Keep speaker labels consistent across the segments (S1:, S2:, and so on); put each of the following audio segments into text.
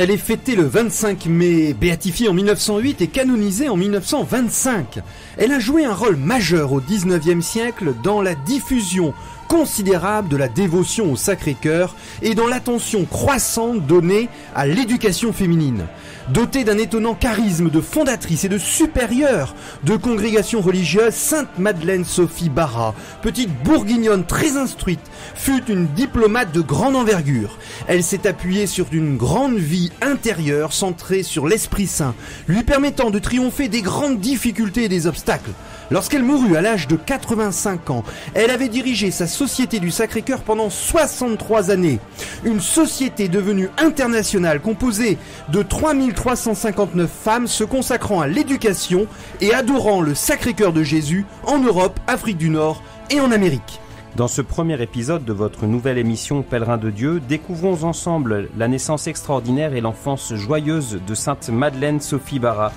S1: Elle est fêtée le 25 mai, béatifiée en 1908 et canonisée en 1925. Elle a joué un rôle majeur au 19e siècle dans la diffusion considérable de la dévotion au Sacré-Cœur et dans l'attention croissante donnée à l'éducation féminine. Dotée d'un étonnant charisme de fondatrice et de supérieure de congrégation religieuse, Sainte Madeleine Sophie Barra, petite bourguignonne très instruite, fut une diplomate de grande envergure. Elle s'est appuyée sur une grande vie intérieure centrée sur l'Esprit Saint, lui permettant de triompher des grandes difficultés et des obstacles. Lorsqu'elle mourut à l'âge de 85 ans, elle avait dirigé sa Société du Sacré-Cœur pendant 63 années. Une société devenue internationale composée de 3359 femmes se consacrant à l'éducation et adorant le Sacré-Cœur de Jésus en Europe, Afrique du Nord et en Amérique.
S2: Dans ce premier épisode de votre nouvelle émission Pèlerin de Dieu, découvrons ensemble la naissance extraordinaire et l'enfance joyeuse de Sainte Madeleine Sophie Barra,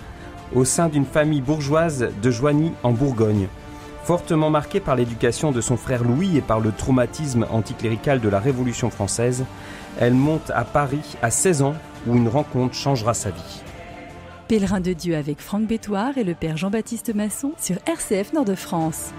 S2: au sein d'une famille bourgeoise de Joigny en Bourgogne. Fortement marquée par l'éducation de son frère Louis et par le traumatisme anticlérical de la Révolution française, elle monte à Paris à 16 ans où une rencontre changera sa vie.
S1: Pèlerin de Dieu avec Franck Bétoir et le père Jean-Baptiste Masson sur RCF Nord de France.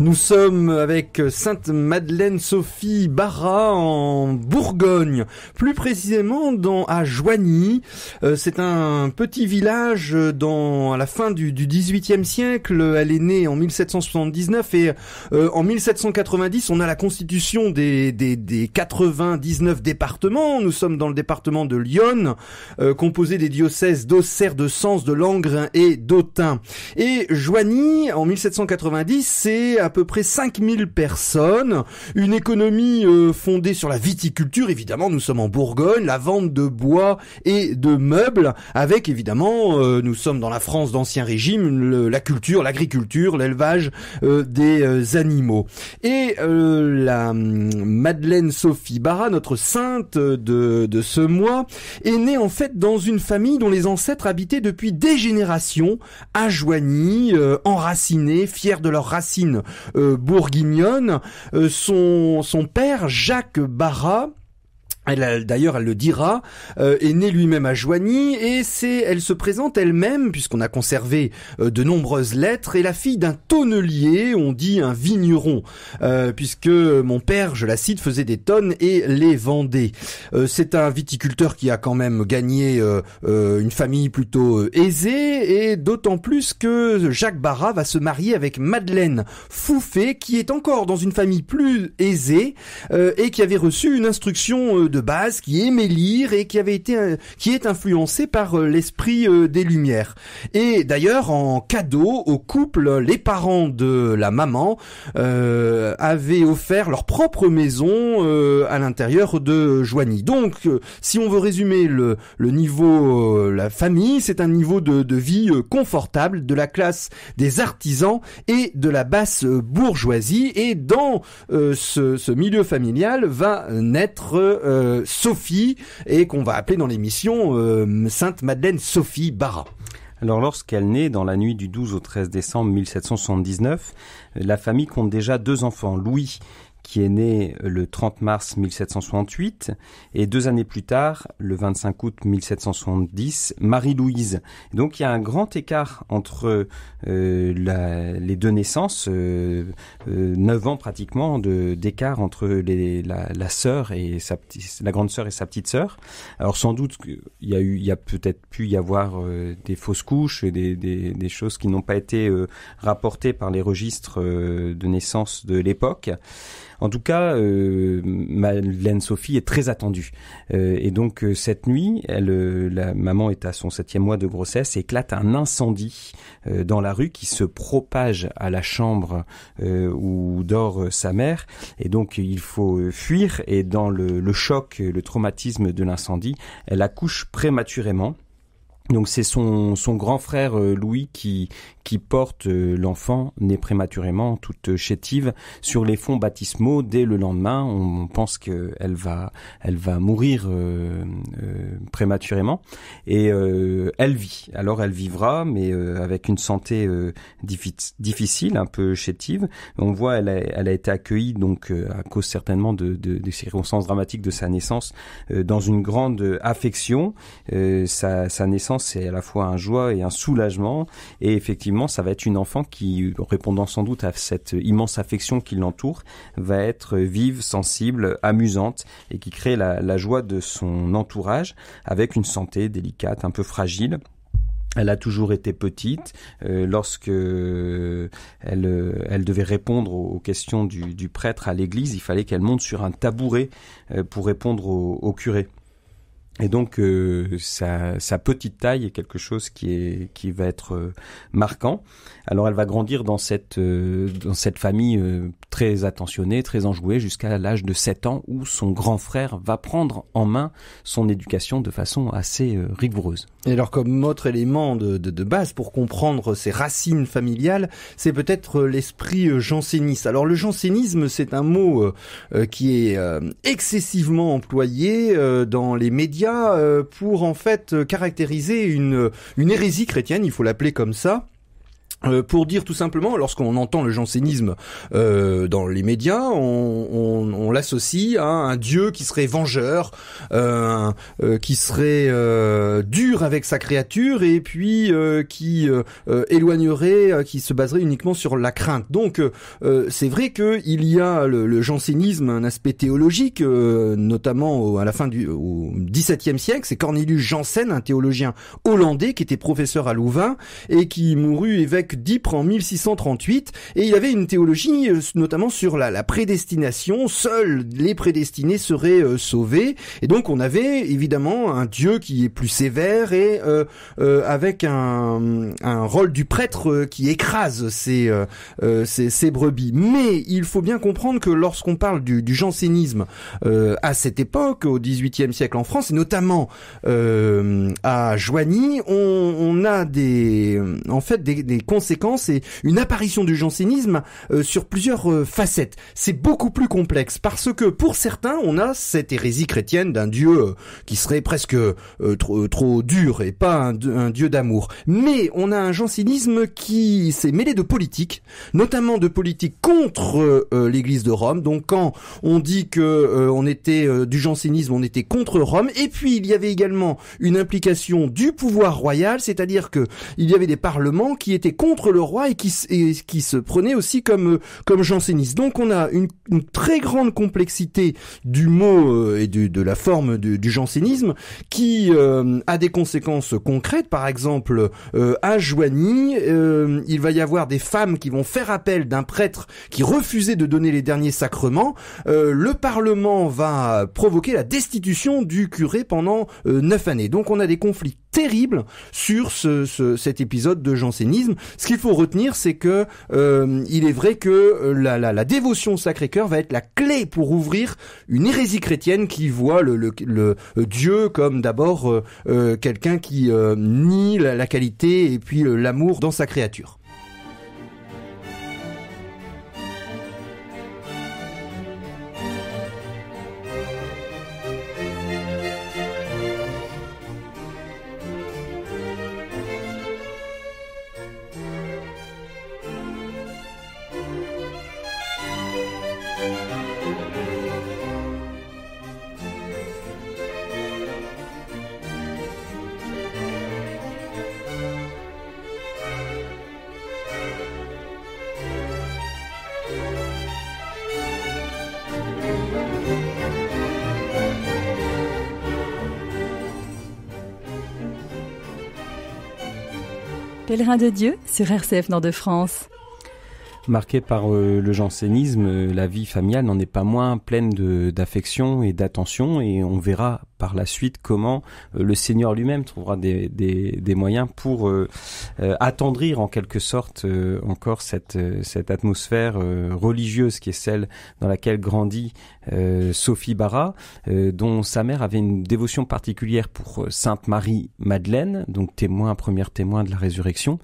S1: Nous sommes avec Sainte Madeleine Sophie Barra en Bourgogne, plus précisément dans à Joigny. Euh, c'est un petit village dans à la fin du, du 18 siècle. Elle est née en 1779 et euh, en 1790 on a la constitution des, des, 99 départements. Nous sommes dans le département de Lyon, euh, composé des diocèses d'Auxerre, de Sens, de Langres et d'Autun. Et Joigny en 1790 c'est à peu près 5000 personnes, une économie euh, fondée sur la viticulture, évidemment nous sommes en Bourgogne, la vente de bois et de meubles, avec évidemment euh, nous sommes dans la France d'ancien régime, la culture, l'agriculture, l'élevage euh, des animaux. Et la hum, Madeleine Sophie Barra, notre sainte de, de ce mois, est née en fait dans une famille dont les ancêtres habitaient depuis des générations à Joigny, enracinés, fiers de leurs racines euh, bourguignonne. Euh, son, son père, Jacques Barra, elle, d'ailleurs, elle le dira, euh, est née lui-même à Joigny et c'est, elle se présente elle-même puisqu'on a conservé euh, de nombreuses lettres et la fille d'un tonnelier, on dit un vigneron, euh, puisque mon père, je la cite, faisait des tonnes et les vendait. c'est un viticulteur qui a quand même gagné une famille plutôt aisée et d'autant plus que Jacques Barra va se marier avec Madeleine Fouffé qui est encore dans une famille plus aisée et qui avait reçu une instruction de base qui aimait lire et qui avait été, euh, qui est influencé par euh, l'esprit euh, des Lumières. Et d'ailleurs, en cadeau au couple, les parents de la maman avaient offert leur propre maison à l'intérieur de Joigny. Donc, si on veut résumer le, niveau, la famille, c'est un niveau de, vie confortable de la classe des artisans et de la basse bourgeoisie. Et dans ce, ce, milieu familial va naître euh, Sophie et qu'on va appeler dans l'émission euh, Sainte Madeleine Sophie Barra.
S2: Alors lorsqu'elle naît dans la nuit du 12 au 13 décembre 1779, euh, la famille compte déjà deux enfants, Louis, qui est né le 30 mars 1768, et deux années plus tard, le 25 août 1770, Marie-Louise. Donc il y a un grand écart entre euh, la, les deux naissances, euh, euh, neuf ans pratiquement d'écart entre les, la, la sœur et sa petite, la grande sœur et sa petite sœur. Alors sans doute qu'il y a eu, il y a peut-être pu y avoir des fausses couches, des, des, des choses qui n'ont pas été rapportées par les registres de naissance de l'époque. En tout cas, euh, Madeleine Sophie est très attendue. Euh, et donc euh, cette nuit, elle, la maman est à son septième mois de grossesse éclate un incendie dans la rue qui se propage à la chambre où dort sa mère. Et donc il faut fuir. Et dans le, le choc, le traumatisme de l'incendie, elle accouche prématurément. Donc c'est son, son, grand frère euh, Louis qui, qui porte euh, l'enfant né prématurément, toute euh, chétive, sur les fonds baptismaux dès le lendemain. On, pense qu'elle va, elle va mourir prématurément et elle vit. Alors elle vivra, mais avec une santé difficile, un peu chétive. On voit elle a, elle a été accueillie donc à cause certainement de, de, des circonstances dramatiques de sa naissance dans une grande affection. sa, sa naissance c'est à la fois un joie et un soulagement. Et effectivement, ça va être une enfant qui, répondant sans doute à cette immense affection qui l'entoure, va être vive, sensible, amusante et qui crée la, joie de son entourage avec une santé délicate, un peu fragile. Elle a toujours été petite. Euh, lorsque euh, euh, elle, devait répondre aux questions du, prêtre à l'église, il fallait qu'elle monte sur un tabouret pour répondre au curé. Et donc euh, sa, petite taille est quelque chose qui est qui va être euh, marquant. Alors elle va grandir dans cette euh, dans cette famille très attentionnée, très enjouée jusqu'à l'âge de 7 ans où son grand frère va
S1: prendre en main son éducation de façon assez rigoureuse. Et alors comme autre élément de, de base pour comprendre ses racines familiales, c'est peut-être l'esprit janséniste. Alors le jansénisme c'est un mot qui est excessivement employé dans les médias euh, pour en fait euh, caractériser une hérésie chrétienne, il faut l'appeler comme ça, euh, pour dire tout simplement, lorsqu'on entend le jansénisme euh, dans les médias, on, on, on l'associe à un dieu qui serait vengeur, euh, euh qui serait euh, dur avec sa créature et puis qui éloignerait, qui se baserait uniquement sur la crainte. Donc c'est vrai qu'il y a le, le, jansénisme un aspect théologique, notamment au, à la fin du XVIIe siècle. C'est Cornelius Jansen, un théologien hollandais qui était professeur à Louvain et qui mourut évêque d'Ypres en 1638 et il avait une théologie euh, notamment sur la, la prédestination. Seuls les prédestinés seraient euh, sauvés. Et donc on avait évidemment un Dieu qui est plus sévère et euh, avec un, un, rôle du prêtre qui écrase ses, brebis. Mais il faut bien comprendre que lorsqu'on parle du, du jansénisme à cette époque, au XVIIIe siècle en France, et notamment à Joigny, on, on a des en fait des, des conséquence et une apparition du jansénisme euh, sur plusieurs euh, facettes. C'est beaucoup plus complexe parce que pour certains, on a cette hérésie chrétienne d'un dieu euh, qui serait presque trop, trop, dur et pas un, un dieu d'amour. Mais on a un jansénisme qui s'est mêlé de politique, notamment de politique contre l'Église de Rome. Donc quand on dit que on était du jansénisme, on était contre Rome. Et puis il y avait également une implication du pouvoir royal, c'est-à-dire que il y avait des parlements qui étaient contre contre le roi et qui, qui se prenait aussi comme, euh, comme janséniste. Donc on a une, très grande complexité du mot euh, et de, la forme du, jansénisme qui euh, a des conséquences concrètes. Par exemple, à Joigny, il va y avoir des femmes qui vont faire appel d'un prêtre qui refusait de donner les derniers sacrements. le Parlement va provoquer la destitution du curé pendant neuf années. Donc on a des conflits terrible sur ce, cet épisode de jansénisme. Ce qu'il faut retenir, c'est que euh, il est vrai que euh, la, la, dévotion au Sacré-Cœur va être la clé pour ouvrir une hérésie chrétienne qui voit le, le, Dieu comme d'abord euh, quelqu'un qui nie la, qualité et puis l'amour dans sa créature.
S2: rein de Dieu sur RCF Nord-de-France. Marqué par euh, le jansénisme, euh, la vie familiale n'en est pas moins pleine d'affection et d'attention et on verra par la suite comment euh, le Seigneur lui-même trouvera des, moyens pour euh, euh, attendrir en quelque sorte encore cette, cette atmosphère religieuse qui est celle dans laquelle grandit Sophie Barra, dont sa mère avait une dévotion particulière pour Sainte Marie Madeleine, donc témoin, première témoin de la résurrection.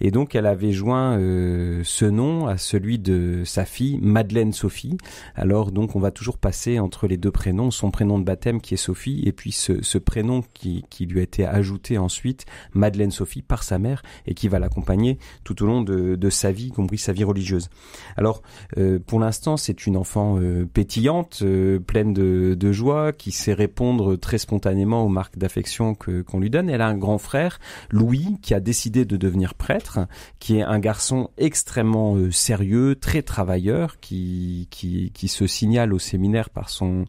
S2: Et donc elle avait joint ce nom à celui de sa fille, Madeleine Sophie. Alors donc on va toujours passer entre les deux prénoms, son prénom de baptême qui est Sophie, et puis ce, ce prénom qui, qui, lui a été ajouté ensuite, Madeleine Sophie, par sa mère, et qui va l'accompagner tout au long de, de, sa vie, y compris sa vie religieuse. Alors, euh, pour l'instant, c'est une enfant euh, pétillante, euh, pleine de, de, joie, qui sait répondre très spontanément aux marques d'affection qu'on lui donne. Elle a un grand frère, Louis, qui a décidé de devenir prêtre, qui est un garçon extrêmement euh, sérieux, très travailleur, qui, qui, qui, se signale au séminaire par son,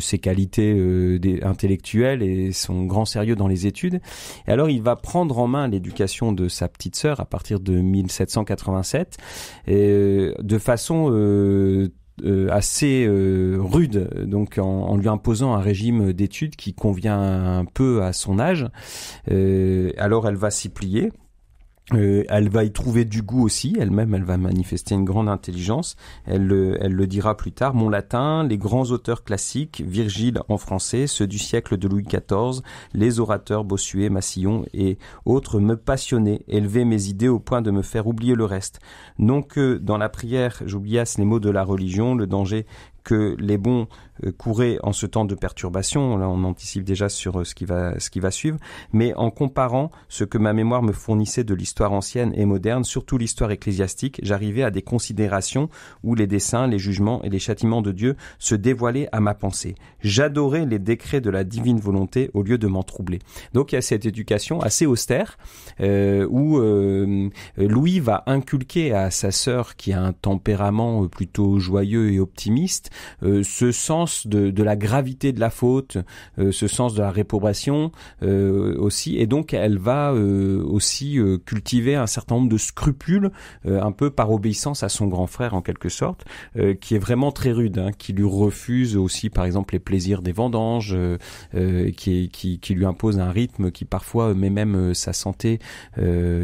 S2: ses qualités intellectuel et son grand sérieux dans les études. Et alors il va prendre en main l'éducation de sa petite sœur à partir de 1787 euh, de façon euh, euh, assez rude, donc en, lui imposant un régime d'études qui convient un peu à son âge. alors elle va s'y plier. Euh, elle va y trouver du goût aussi, elle-même, elle va manifester une grande intelligence. Elle, elle le dira plus tard. Mon latin, les grands auteurs classiques, Virgile en français, ceux du siècle de Louis XIV, les orateurs Bossuet, Massillon et autres me passionnaient, élevaient mes idées au point de me faire oublier le reste. Non que dans la prière j'oubliasse les mots de la religion, le danger que les bons euh, courait en ce temps de perturbation, là on anticipe déjà sur euh, ce qui va, ce qui va suivre, mais en comparant ce que ma mémoire me fournissait de l'histoire ancienne et moderne, surtout l'histoire ecclésiastique, j'arrivais à des considérations où les desseins, les jugements et les châtiments de Dieu se dévoilaient à ma pensée. J'adorais les décrets de la divine volonté au lieu de m'en troubler. Donc il y a cette éducation assez austère euh, où Louis va inculquer à sa sœur qui a un tempérament plutôt joyeux et optimiste ce sens de, la gravité de la faute, euh, ce sens de la réprobation euh, aussi, et donc elle va euh, aussi cultiver un certain nombre de scrupules, un peu par obéissance à son grand frère en quelque sorte, qui est vraiment très rude, hein, qui lui refuse aussi par exemple les plaisirs des vendanges, qui, lui impose un rythme qui parfois met même sa santé,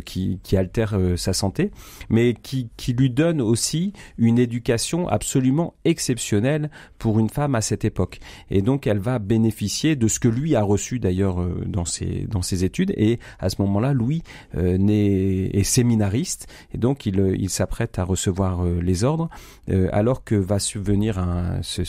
S2: qui, altère sa santé, mais qui lui donne aussi une éducation absolument exceptionnelle pour une femme à cette époque. Et donc elle va bénéficier de ce que lui a reçu d'ailleurs euh, dans ses, dans ses études. Et à ce moment-là, Louis euh, est, séminariste et donc il, euh, il s'apprête à recevoir les ordres alors que va subvenir un, ce,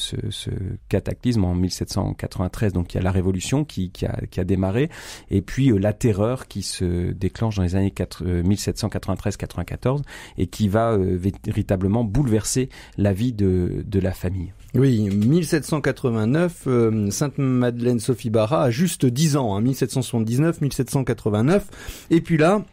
S2: cataclysme en 1793. Donc il y a la révolution qui, qui, a, qui a démarré et puis la terreur qui se déclenche dans les années 1793-94 et qui va véritablement bouleverser la vie de, de la famille.
S1: Oui, 1793 1789, euh, Sainte-Madeleine Sophie Barra a juste 10 ans, hein, 1779-1789. Et puis là,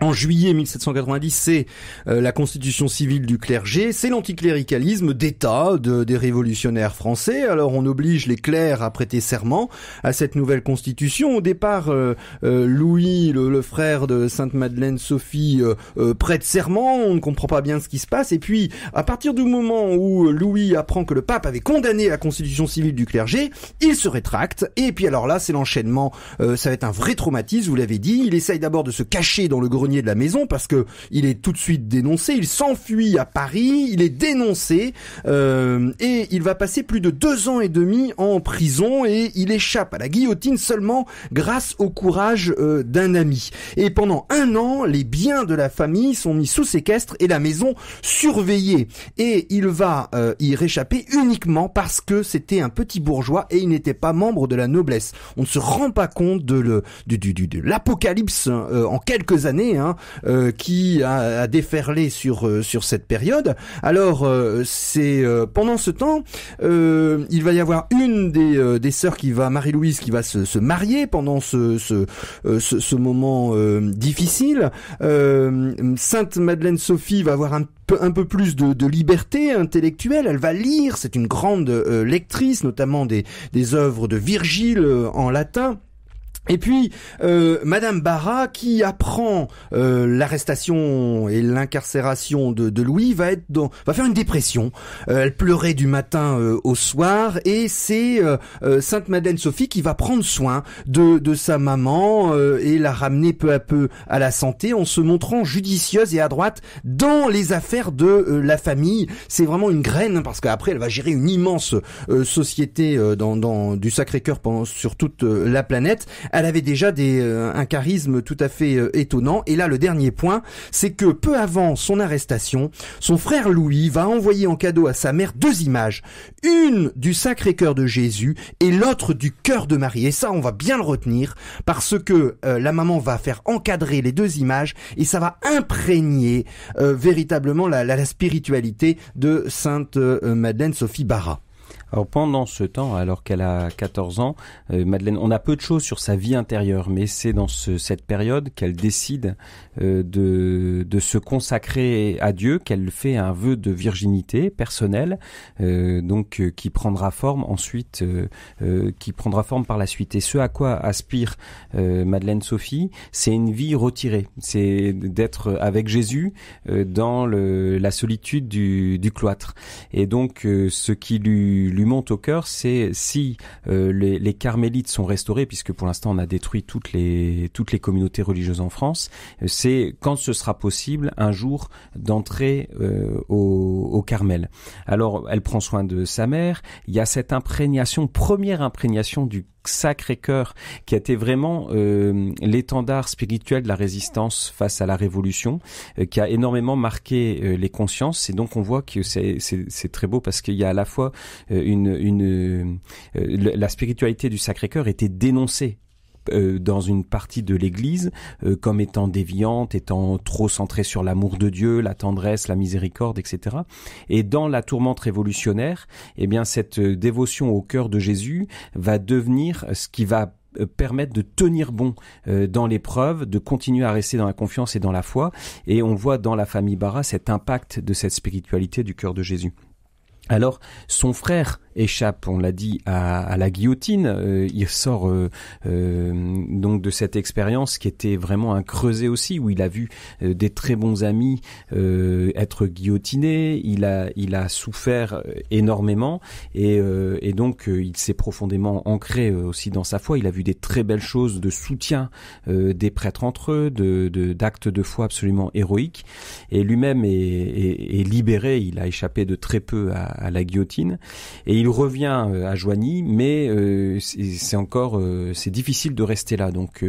S1: en juillet 1790, c'est euh, la constitution civile du clergé, c'est l'anticléricalisme d'État de, des révolutionnaires français. Alors on oblige les clercs à prêter serment à cette nouvelle constitution. Au départ, euh, euh, Louis, le, frère de Sainte-Madeleine Sophie, prête serment, on ne comprend pas bien ce qui se passe. Et puis, à partir du moment où Louis apprend que le pape avait condamné la constitution civile du clergé, il se rétracte. Et puis alors là, c'est l'enchaînement, ça va être un vrai traumatisme, vous l'avez dit. Il essaye d'abord de se cacher dans le grenier de la maison parce que il est tout de suite dénoncé. Il s'enfuit à Paris, il est dénoncé euh, et il va passer plus de deux ans et demi en prison et il échappe à la guillotine seulement grâce au courage euh, d'un ami. Et pendant un an, les biens de la famille sont mis sous séquestre et la maison surveillée. Et il va euh, y réchapper uniquement parce que c'était un petit bourgeois et il n'était pas membre de la noblesse. On ne se rend pas compte de l'apocalypse en quelques années Hein, euh, qui a, déferlé sur euh, sur cette période. Alors euh, c'est pendant ce temps, il va y avoir une des des sœurs qui va Marie-Louise qui va se, se, marier pendant ce ce ce, moment difficile. Sainte Madeleine Sophie va avoir un un peu plus de, de, liberté intellectuelle. Elle va lire, c'est une grande lectrice, notamment des, des œuvres de Virgile en latin. Et puis euh, Madame Barra, qui apprend euh, l'arrestation et l'incarcération de, Louis, va être dans, va faire une dépression. Euh, elle pleurait du matin euh, au soir, et c'est Sainte Madeleine Sophie qui va prendre soin de, de sa maman et la ramener peu à peu à la santé en se montrant judicieuse et à droite dans les affaires de la famille. C'est vraiment une graine hein, parce qu'après elle va gérer une immense société dans, dans du Sacré-Cœur sur toute la planète elle avait déjà des, euh, un charisme tout à fait euh, étonnant. Et là, le dernier point, c'est que peu avant son arrestation, son frère Louis va envoyer en cadeau à sa mère deux images. Une du Sacré-Cœur de Jésus et l'autre du Cœur de Marie. Et ça, on va bien le retenir parce que euh, la maman va faire encadrer les deux images et ça va imprégner véritablement la, la, spiritualité de Sainte Madeleine Sophie Barra. Alors pendant ce temps, alors qu'elle a
S2: 14 ans, euh, Madeleine, on a peu de choses sur sa vie intérieure, mais c'est dans ce, cette période qu'elle décide euh, de, de, se consacrer à Dieu, qu'elle fait un vœu de virginité personnelle, euh, donc qui prendra forme ensuite, qui prendra forme par la suite. Et ce à quoi aspire Madeleine Sophie, c'est une vie retirée, c'est d'être avec Jésus dans le, la solitude du, du cloître. Et donc ce qui lui, lui monte au cœur, c'est si euh, les, carmélites sont restaurés, puisque pour l'instant on a détruit toutes les, toutes les communautés religieuses en France, euh, c'est quand ce sera possible un jour d'entrer euh, au, au, Carmel. Alors elle prend soin de sa mère, il y a cette imprégnation, première imprégnation du Sacré-Cœur, qui a été vraiment euh, l'étendard spirituel de la résistance face à la Révolution, euh, qui a énormément marqué euh, les consciences. Et donc on voit que c'est très beau parce qu'il y a à la fois une, une la spiritualité du Sacré-Cœur était dénoncée euh, dans une partie de l'Église euh, comme étant déviante, étant trop centrée sur l'amour de Dieu, la tendresse, la miséricorde, etc. Et dans la tourmente révolutionnaire, eh bien cette euh, dévotion au cœur de Jésus va devenir ce qui va permettre de tenir bon dans l'épreuve, de continuer à rester dans la confiance et dans la foi. Et on voit dans la famille Barra cet impact de cette spiritualité du cœur de Jésus. Alors, son frère échappe, on l'a dit, à, la guillotine. Euh, il sort euh, euh, donc de cette expérience qui était vraiment un creuset aussi, où il a vu des très bons amis être guillotinés. Il a, il a souffert énormément et, donc il s'est profondément ancré aussi dans sa foi. Il a vu des très belles choses de soutien des prêtres entre eux, de d'actes de, foi absolument héroïques. Et lui-même est libéré. Il a échappé de très peu à à, la guillotine. Et il revient euh, à Joigny, mais euh, c'est encore euh, c'est difficile de rester là. Donc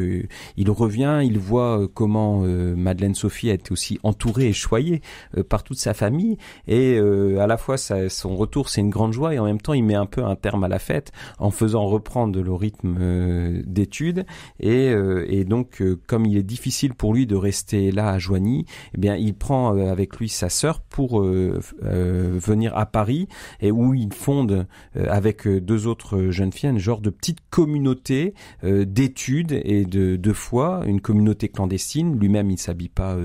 S2: il revient, il voit comment Madeleine Sophie a été aussi entourée et choyée par toute sa famille. Et à la fois son retour c'est une grande joie et en même temps il met un peu un terme à la fête en faisant reprendre le rythme d'études. Et, et, donc comme il est difficile pour lui de rester là à Joigny, eh bien il prend avec lui sa sœur pour venir à Paris et où il fonde euh, avec euh, deux autres jeunes filles un genre de petite communauté euh, d'études et de, foi, une communauté clandestine. Lui-même, il ne s'habille pas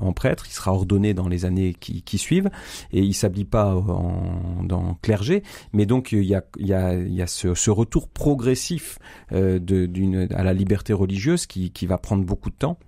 S2: en prêtre, il sera ordonné dans les années qui, suivent et il ne s'habille pas en, clergé. Mais donc il y a, ce, retour progressif à la liberté religieuse qui va prendre beaucoup de temps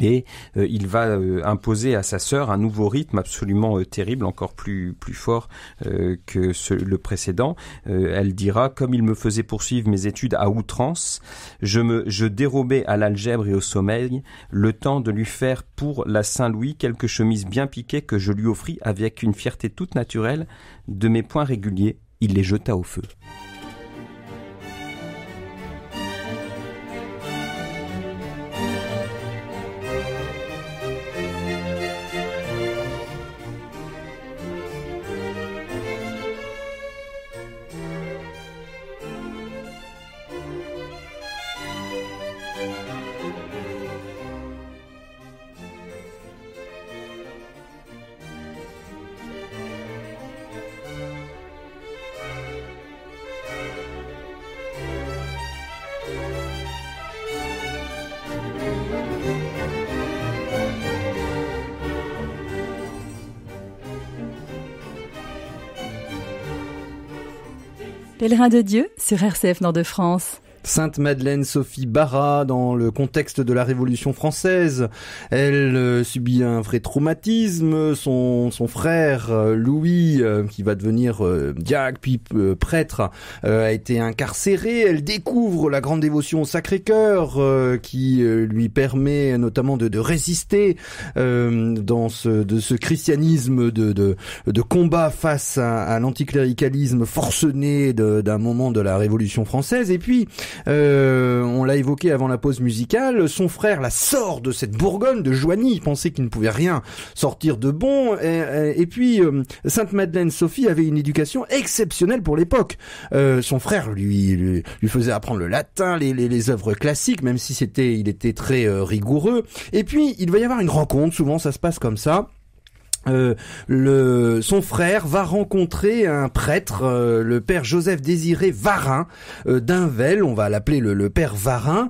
S2: et euh, il va euh, imposer à sa sœur un nouveau rythme absolument euh, terrible, encore plus fort que le précédent. elle dira comme il me faisait poursuivre mes études à outrance, je me je dérobais à l'algèbre et au sommeil le temps de lui faire pour la Saint-Louis quelques chemises bien piquées que je lui offris avec une fierté toute naturelle de mes points réguliers. Il les jeta au feu.
S1: Pèlerin de Dieu
S2: sur RCF Nord de France.
S1: Sainte-Madeleine Sophie Barra dans le contexte de la Révolution française. Elle euh, subit un vrai traumatisme. Son, son frère euh, Louis, euh, qui va devenir diacre puis prêtre, a été incarcéré. Elle découvre la grande dévotion au Sacré-Cœur qui lui permet notamment de, de résister dans ce, de ce christianisme de, de, combat face à, à l'anticléricalisme forcené d'un moment de la Révolution française. Et puis, euh, on l'a évoqué avant la pause musicale. Son frère la sort de cette Bourgogne de Joigny. Il pensait qu'il ne pouvait rien sortir de bon. Et, puis, euh, Sainte Madeleine Sophie avait une éducation exceptionnelle pour l'époque. Euh, son frère lui, lui, faisait apprendre le latin, les, les, les œuvres classiques, même si c'était, il était très euh, rigoureux. Et puis, il va y avoir une rencontre. Souvent, ça se passe comme ça euh, le, son frère va rencontrer un prêtre, euh, le père Joseph Désiré Varin euh, d'Invel, on va l'appeler le, père Varin,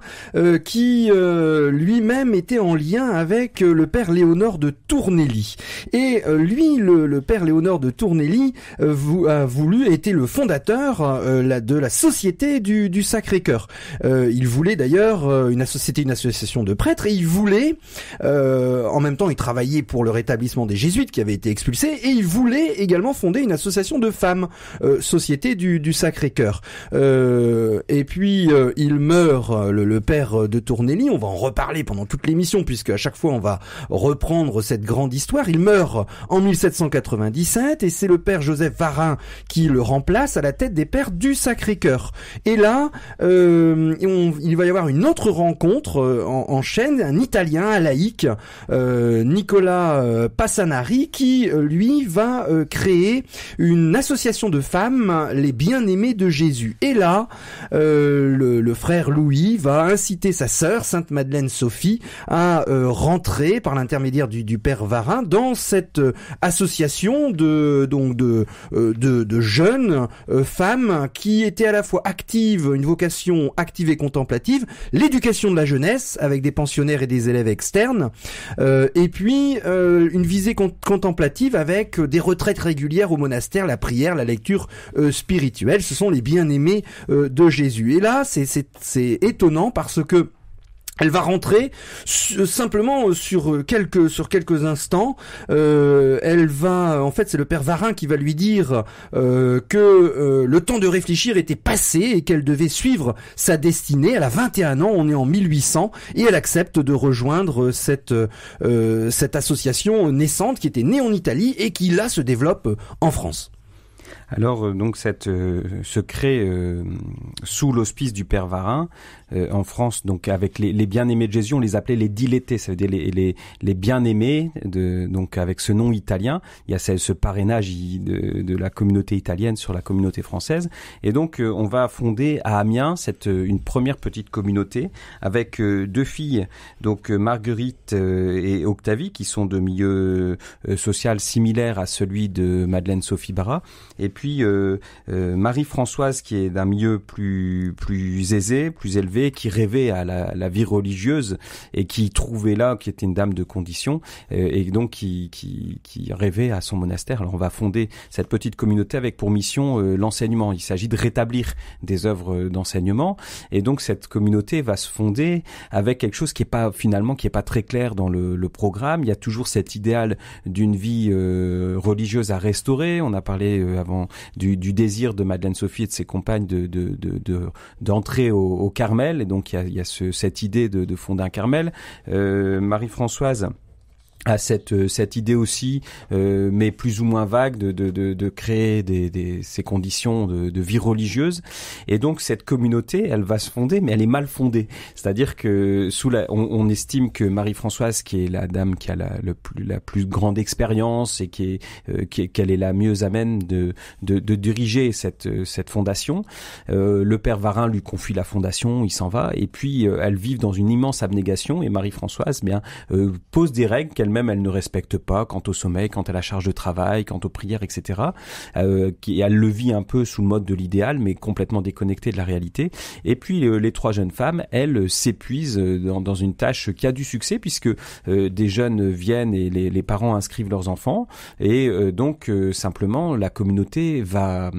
S1: qui lui-même était en lien avec le père Léonore de Tournelly. Et lui, le, père Léonore de Tournelly, a voulu, était le fondateur de la Société du, Sacré-Cœur. il voulait d'ailleurs, une société, une association de prêtres, et il voulait, en même temps, il travaillait pour le rétablissement des Jésus qui avait été expulsé et il voulait également fonder une association de femmes, euh, Société du, Sacré-Cœur. Euh, et puis euh, il meurt, le, père de Tournelli, on va en reparler pendant toute l'émission puisque à chaque fois on va reprendre cette grande histoire. Il meurt en 1797 et c'est le père Joseph Varin qui le remplace à la tête des pères du Sacré-Cœur. Et là, il va y avoir une autre rencontre en, en chaîne, un Italien, un laïque, Nicolas Passanari qui, euh, lui, va euh, créer une association de femmes, les bien-aimées de Jésus. Et là, euh, le, frère Louis va inciter sa sœur, Sainte Madeleine Sophie, à rentrer par l'intermédiaire du, père Varin dans cette association de donc de de, de, jeunes femmes qui étaient à la fois actives, une vocation active et contemplative, l'éducation de la jeunesse avec des pensionnaires et des élèves externes, et puis une visée contemplative avec euh, des retraites régulières au monastère, la prière, la lecture euh, spirituelle. Ce sont les bien-aimés euh, de Jésus. Et là, c'est étonnant parce que elle va rentrer simplement euh, sur euh, quelques sur quelques instants. Euh, elle va, en fait, c'est le père Varin qui va lui dire que le temps de réfléchir était passé et qu'elle devait suivre sa destinée. Elle a 21 ans, on est en 1800 et elle accepte de rejoindre cette cette association naissante qui était née en Italie et qui là se développe en France.
S2: Alors euh, donc cette euh, secret euh, sous l'hospice du père Varin en France donc avec les, bien-aimés de Jésus on les appelait les dilettés ça veut dire les, les, bien-aimés donc avec ce nom italien il y a ce, parrainage de, la communauté italienne sur la communauté française et donc on va fonder à Amiens cette une première petite communauté avec deux filles donc Marguerite et Octavie qui sont de milieu social similaire à celui de Madeleine Sophie Barra puis euh, euh, Marie-Françoise qui est d'un milieu plus plus aisé, plus élevé, qui rêvait à la, la, vie religieuse et qui trouvait là, qui était une dame de condition euh, et donc qui, qui, qui rêvait à son monastère. Alors on va fonder cette petite communauté avec pour mission l'enseignement. Il s'agit de rétablir des œuvres d'enseignement et donc cette communauté va se fonder avec quelque chose qui est pas finalement qui est pas très clair dans le, le programme. Il y a toujours cet idéal d'une vie religieuse à restaurer. On a parlé avant du, désir de Madeleine Sophie et de ses compagnes de, d'entrer au, Carmel. Et donc il y a, cette idée de, de fonder un Carmel. Euh, Marie-Françoise à cette euh, cette idée aussi, euh, mais plus ou moins vague, de de, de, de créer des, des, ces conditions de, de, vie religieuse. Et donc cette communauté, elle va se fonder, mais elle est mal fondée. C'est-à-dire que sous la, on, estime que Marie-Françoise, qui est la dame qui a la, le plus, la plus grande expérience et qui est euh, qui, qu'elle est la mieux amène même de de, diriger cette euh, cette fondation, euh, le père Varin lui confie la fondation, il s'en va, et puis elles vivent dans une immense abnégation. Et Marie-Françoise, eh bien, pose des règles qu'elle elle-même, elle ne respecte pas quant au sommeil, quant à la charge de travail, quant aux prières, etc. Euh, qui, elle le vit un peu sous le mode de l'idéal, mais complètement déconnecté de la réalité. Et puis euh, les trois jeunes femmes, elles euh, s'épuisent dans, une tâche qui a du succès, puisque des jeunes viennent et les, parents inscrivent leurs enfants, et donc simplement la communauté va,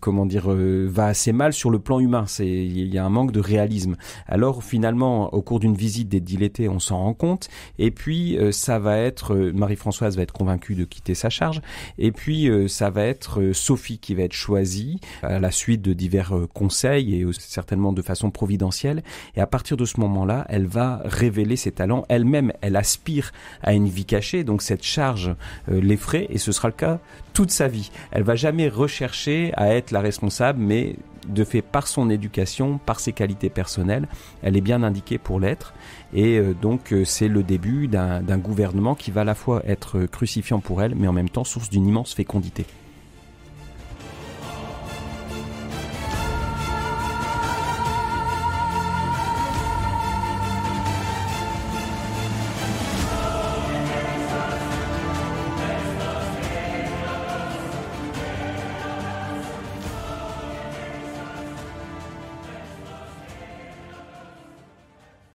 S2: comment dire, va assez mal sur le plan humain. il y a un manque de réalisme. Alors finalement, au cours d'une visite des dilettés, on s'en rend compte. Et puis euh, ça va être euh, Marie-Françoise va être convaincue de quitter sa charge, et puis euh, ça va être Sophie qui va être choisie à la suite de divers conseils et certainement de façon providentielle. Et à partir de ce moment-là, elle va révéler ses talents elle-même. Elle aspire à une vie cachée, donc cette charge l'effraie, et ce sera le cas toute sa vie. Elle va jamais rechercher à être la responsable, mais de fait par son éducation, par ses qualités personnelles, elle est bien indiquée pour l'être. Et euh, donc euh, c'est le début d'un gouvernement qui va à la fois être crucifiant pour elle, mais en même temps source d'une immense fécondité.